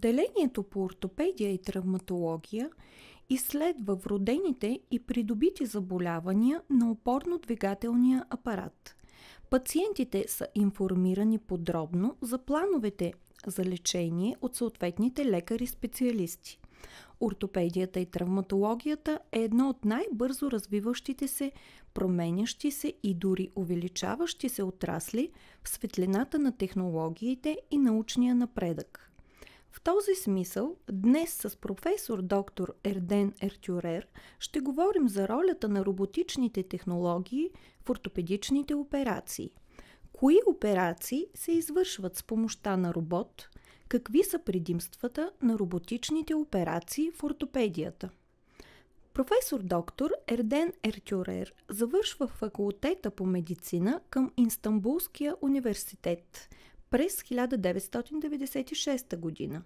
Отделението по ортопедия и травматология изследва вродените и придобити заболявания на опорно-двигателния апарат. Пациентите са информирани подробно за плановете за лечение от съответните лекари-специалисти. Ортопедията и травматологията е едно от най-бързо развиващите се, променящи се и дори увеличаващи се отрасли в светлината на технологиите и научния напредък. В този смисъл, днес с професор доктор Ерден Ертюрер ще говорим за ролята на роботичните технологии в ортопедичните операции. Кои операции се извършват с помощта на робот? Какви са предимствата на роботичните операции в ортопедията? Професор доктор Ерден Ертюрер завършва факултета по медицина към Инстанбулския университет – през 1996 година.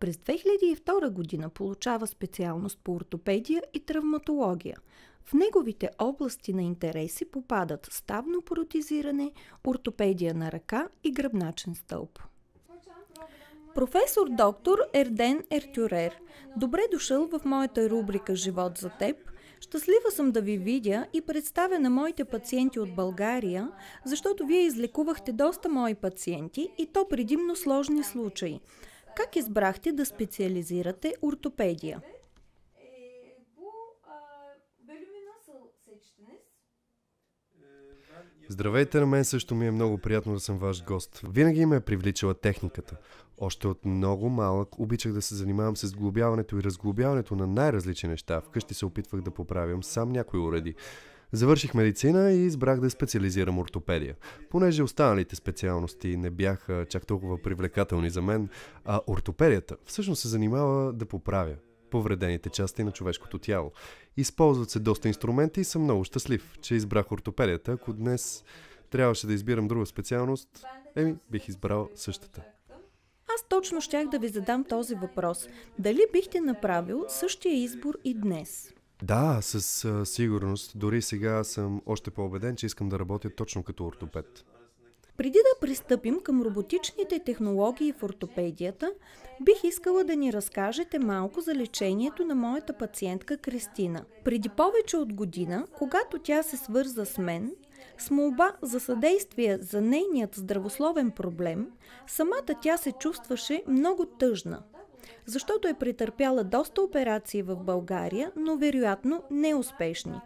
През 2002 година получава специалност по ортопедия и травматология. В неговите области на интереси попадат ставно протезиране, ортопедия на ръка и гръбначен стълб. Професор доктор Ерден Ертюрер, добре дошъл в моята рубрика «Живот за теб», Щастлива съм да ви видя и представя на моите пациенти от България, защото вие излекувахте доста мои пациенти и то предимно сложни случаи. Как избрахте да специализирате ортопедия? Здравейте, на мен също ми е много приятно да съм ваш гост. Винаги ме е привличала техниката. Още от много малък обичах да се занимавам с сглобяването и разглобяването на най-различни неща. Вкъщи се опитвах да поправям сам някои уреди. Завърших медицина и избрах да специализирам ортопедия. Понеже останалите специалности не бяха чак толкова привлекателни за мен, а ортопедията всъщност се занимава да поправя повредените части на човешкото тяло. Използват се доста инструменти и съм много щастлив, че избрах ортопедията. Ако днес трябваше да избирам друга специалност, еми, бих избрал същата. Аз точно щях да ви задам този въпрос. Дали бихте направил същия избор и днес? Да, със сигурност. Дори сега съм още по-убеден, че искам да работя точно като ортопед. Преди да пристъпим към роботичните технологии в ортопедията, бих искала да ни разкажете малко за лечението на моята пациентка Кристина. Преди повече от година, когато тя се свърза с мен, с молба за съдействие за нейният здравословен проблем, самата тя се чувстваше много тъжна, защото е претърпяла доста операции в България, но вероятно неуспешни –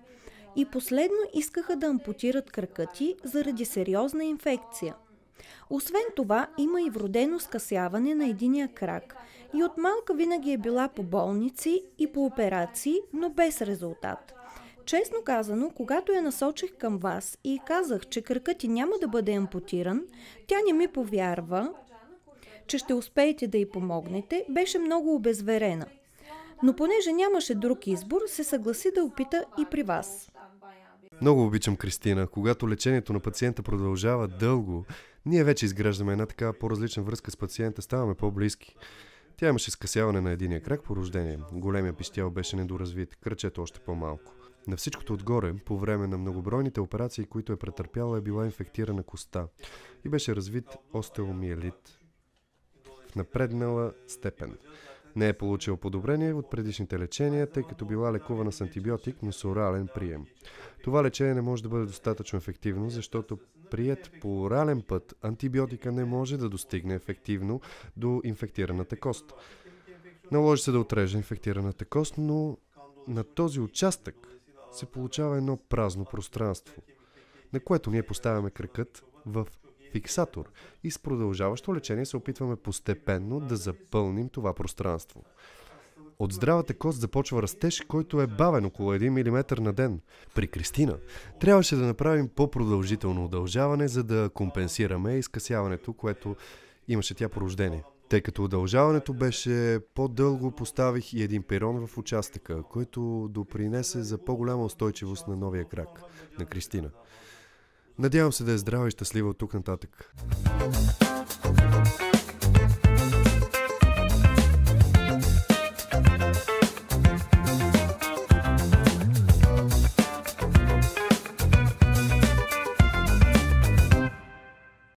и последно искаха да ампутират кръка ти заради сериозна инфекция. Освен това, има и вродено скъсяване на единия крак и от малка винаги е била по болници и по операции, но без резултат. Честно казано, когато я насочих към вас и казах, че кракът ти няма да бъде ампутиран, тя не ми повярва, че ще успеете да й помогнете, беше много обезверена. Но понеже нямаше друг избор, се съгласи да опита и при вас. Много обичам Кристина. Когато лечението на пациента продължава дълго, ние вече изграждаме една такава по-различна връзка с пациента, ставаме по-близки. Тя имаше скъсяване на единия крак по рождение. Големия пищял беше недоразвит, кръчето още по-малко. На всичкото отгоре, по време на многобройните операции, които е претърпяла, е била инфектирана коста и беше развит остеомиелит в напреднала степен. Не е получил подобрение от предишните лечения, тъй като била лекувана с антибиотик, но с орален прием. Това лечение не може да бъде достатъчно ефективно, защото прият по орален път антибиотика не може да достигне ефективно до инфектираната кост. Наложи се да отреже инфектираната кост, но на този участък се получава едно празно пространство, на което ние поставяме кръкът в фиксатор и с продължаващо лечение се опитваме постепенно да запълним това пространство. От здравата кост започва растеж, който е бавен около 1 мм на ден. При Кристина трябваше да направим по-продължително удължаване, за да компенсираме изкъсяването, което имаше тя по рождение. Тъй като удължаването беше по-дълго, поставих и един перон в участъка, който допринесе за по-голяма устойчивост на новия крак на Кристина. Надявам се да е здрава и щастлива от тук нататък.